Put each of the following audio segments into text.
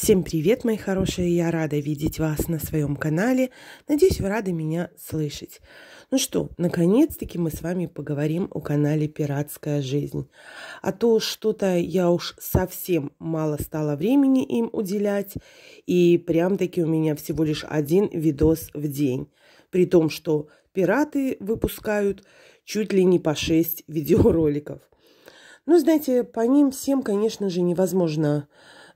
Всем привет, мои хорошие! Я рада видеть вас на своем канале. Надеюсь, вы рады меня слышать. Ну что, наконец-таки мы с вами поговорим о канале «Пиратская жизнь». А то что-то я уж совсем мало стала времени им уделять, и прям-таки у меня всего лишь один видос в день. При том, что пираты выпускают чуть ли не по 6 видеороликов. Ну, знаете, по ним всем, конечно же, невозможно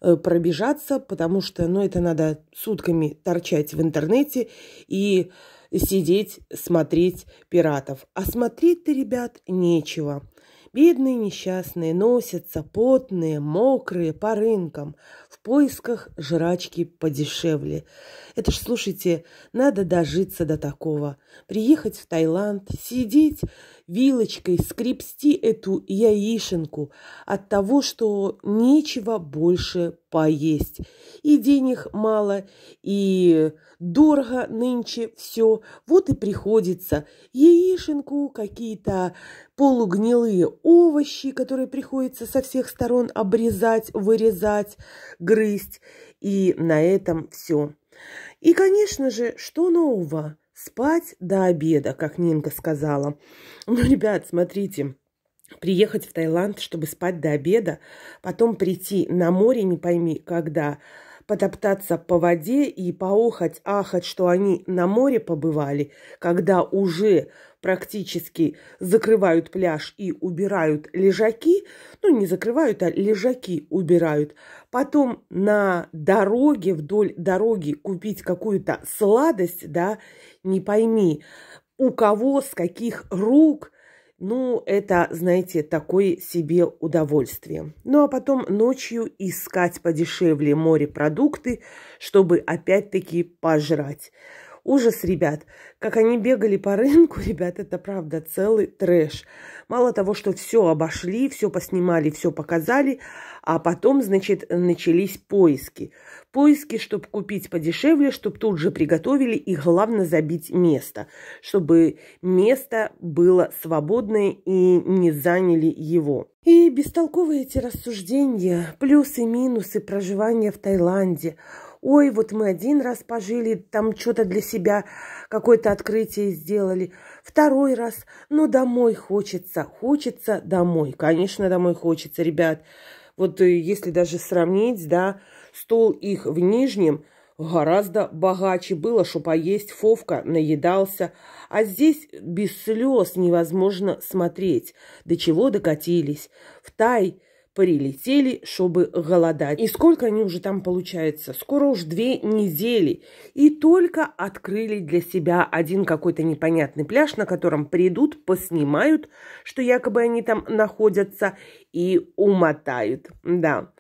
Э, пробежаться, потому что, ну, это надо сутками торчать в интернете и сидеть, смотреть пиратов. А смотреть-то, ребят, нечего. Бедные несчастные носятся, потные, мокрые, по рынкам, в поисках жрачки подешевле. Это ж, слушайте, надо дожиться до такого. Приехать в Таиланд, сидеть вилочкой скрепсти эту яишенку от того, что нечего больше поесть. И денег мало, и дорого нынче все. Вот и приходится яишенку, какие-то полугнилые овощи, которые приходится со всех сторон обрезать, вырезать, грызть. И на этом все. И, конечно же, что нового? спать до обеда, как Нинка сказала. Ну, ребят, смотрите, приехать в Таиланд, чтобы спать до обеда, потом прийти на море, не пойми, когда потоптаться по воде и поохать, ахать, что они на море побывали, когда уже практически закрывают пляж и убирают лежаки, ну не закрывают, а лежаки убирают. Потом на дороге, вдоль дороги купить какую-то сладость, да, не пойми, у кого, с каких рук – ну, это, знаете, такое себе удовольствие. Ну, а потом ночью искать подешевле морепродукты, чтобы опять-таки пожрать. Ужас, ребят. Как они бегали по рынку, ребят, это правда целый трэш. Мало того, что все обошли, все поснимали, все показали, а потом, значит, начались поиски. Поиски, чтобы купить подешевле, чтобы тут же приготовили и, главное, забить место. Чтобы место было свободное и не заняли его. И бестолковые эти рассуждения, плюсы-минусы проживания в Таиланде – ой, вот мы один раз пожили, там что-то для себя, какое-то открытие сделали. Второй раз, но домой хочется, хочется домой. Конечно, домой хочется, ребят. Вот э, если даже сравнить, да, стол их в Нижнем гораздо богаче было, что поесть Фовка наедался. А здесь без слез невозможно смотреть, до чего докатились. В тай прилетели, чтобы голодать. И сколько они уже там получается? Скоро уж две недели. И только открыли для себя один какой-то непонятный пляж, на котором придут, поснимают, что якобы они там находятся, и умотают. Да.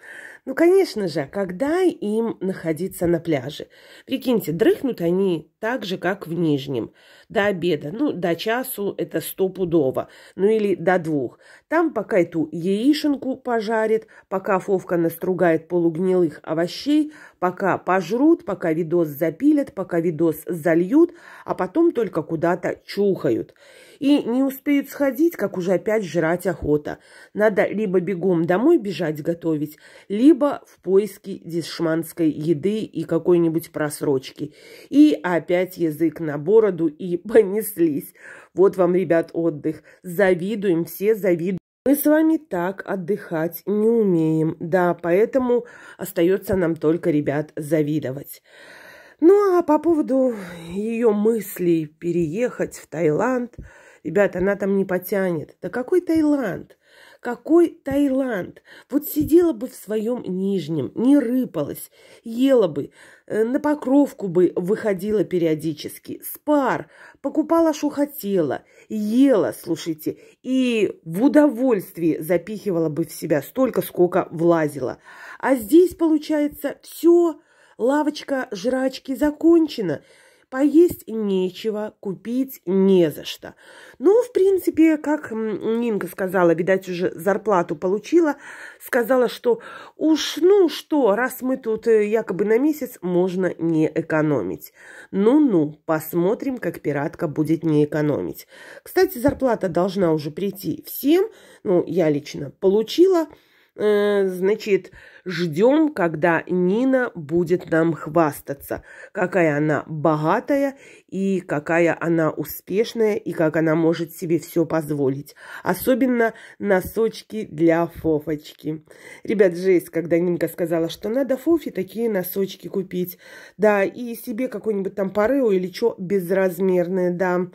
Ну, конечно же, когда им находиться на пляже? Прикиньте, дрыхнут они так же, как в нижнем, до обеда, ну, до часу это стопудово, ну или до двух. Там пока эту яишенку пожарит, пока Фовка настругает полугнилых овощей, пока пожрут, пока видос запилят, пока видос зальют, а потом только куда-то чухают. И не успеют сходить, как уже опять жрать охота. Надо либо бегом домой бежать готовить, либо в поиске дешманской еды и какой-нибудь просрочки. И опять опять язык на бороду и понеслись. Вот вам, ребят, отдых. Завидуем, все завидуем. Мы с вами так отдыхать не умеем, да, поэтому остается нам только, ребят, завидовать. Ну а по поводу ее мыслей переехать в Таиланд – Ребят, она там не потянет. Да какой Таиланд? Какой Таиланд? Вот сидела бы в своем нижнем, не рыпалась, ела бы, э, на покровку бы выходила периодически, спар, покупала, что хотела, ела, слушайте, и в удовольствии запихивала бы в себя столько, сколько влазила. А здесь, получается, все лавочка жрачки закончена. Поесть нечего, купить не за что. Но, ну, в принципе, как Нинка сказала, видать, уже зарплату получила, сказала, что уж, ну что, раз мы тут э, якобы на месяц, можно не экономить. Ну-ну, посмотрим, как пиратка будет не экономить. Кстати, зарплата должна уже прийти всем, ну, я лично получила – Э, значит, ждем, когда Нина будет нам хвастаться, какая она богатая и какая она успешная, и как она может себе все позволить. Особенно носочки для Фофочки. Ребят, жесть, когда Нинка сказала, что надо Фофе такие носочки купить. Да, и себе какой-нибудь там парео или что безразмерные, да.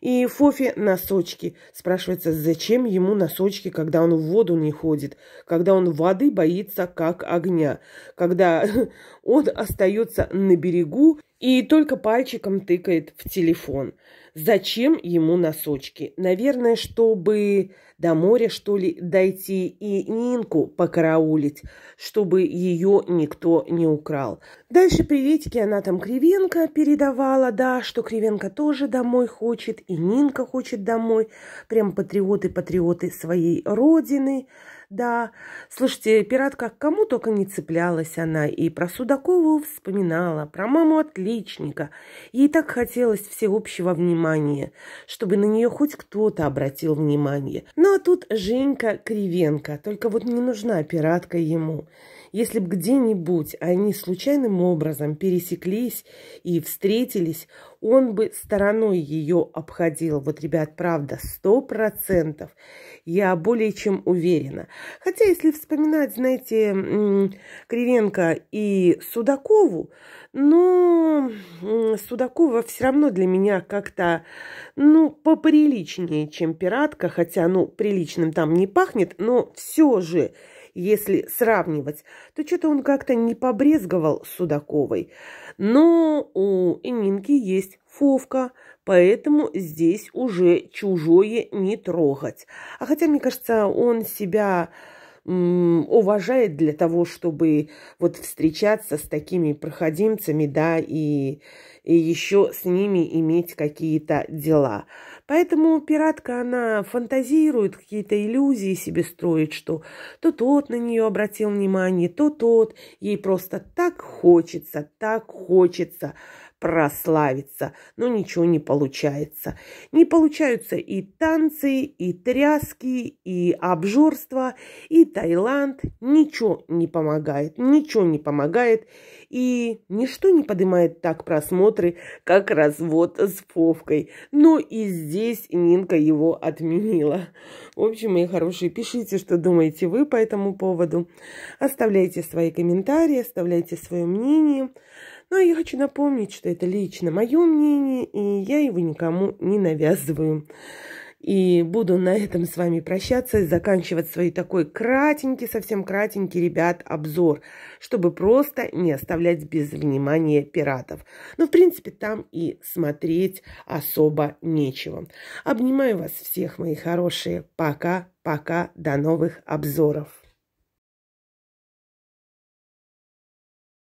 И Фофи носочки. Спрашивается, зачем ему носочки, когда он в воду не ходит, когда он воды боится как огня, когда он остается на берегу и только пальчиком тыкает в телефон. Зачем ему носочки? Наверное, чтобы до моря, что ли, дойти и Нинку покараулить, чтобы ее никто не украл. Дальше приветики она там Кривенко передавала, да, что Кривенко тоже домой хочет, и Нинка хочет домой. Прям патриоты-патриоты своей родины. Да, слушайте, пиратка к кому только не цеплялась она, и про Судакову вспоминала, про маму-отличника. Ей так хотелось всеобщего внимания, чтобы на нее хоть кто-то обратил внимание. Ну а тут Женька Кривенко, только вот не нужна пиратка ему. Если б где-нибудь они случайным образом пересеклись и встретились, он бы стороной ее обходил. Вот, ребят, правда, сто процентов. Я более чем уверена. Хотя, если вспоминать, знаете, Кривенко и Судакову, но Судакова все равно для меня как-то, ну, поприличнее, чем пиратка, хотя, ну, приличным там не пахнет, но все же если сравнивать, то что-то он как-то не побрезговал Судаковой. Но у Нинки есть Фовка, поэтому здесь уже чужое не трогать. А хотя, мне кажется, он себя уважает для того, чтобы вот встречаться с такими проходимцами, да, и, и еще с ними иметь какие-то дела. Поэтому пиратка, она фантазирует, какие-то иллюзии себе строит, что то тот на нее обратил внимание, то тот. Ей просто так хочется, так хочется прославиться, но ничего не получается. Не получаются и танцы, и тряски, и обжорство, и Таиланд. Ничего не помогает, ничего не помогает, и ничто не поднимает так просмотры, как развод с Фовкой. Но и здесь Нинка его отменила. В общем, мои хорошие, пишите, что думаете вы по этому поводу. Оставляйте свои комментарии, оставляйте свое мнение. Но я хочу напомнить, что это лично мое мнение, и я его никому не навязываю. И буду на этом с вами прощаться и заканчивать свой такой кратенький, совсем кратенький, ребят, обзор, чтобы просто не оставлять без внимания пиратов. Но, ну, в принципе, там и смотреть особо нечего. Обнимаю вас всех, мои хорошие. Пока, пока, до новых обзоров.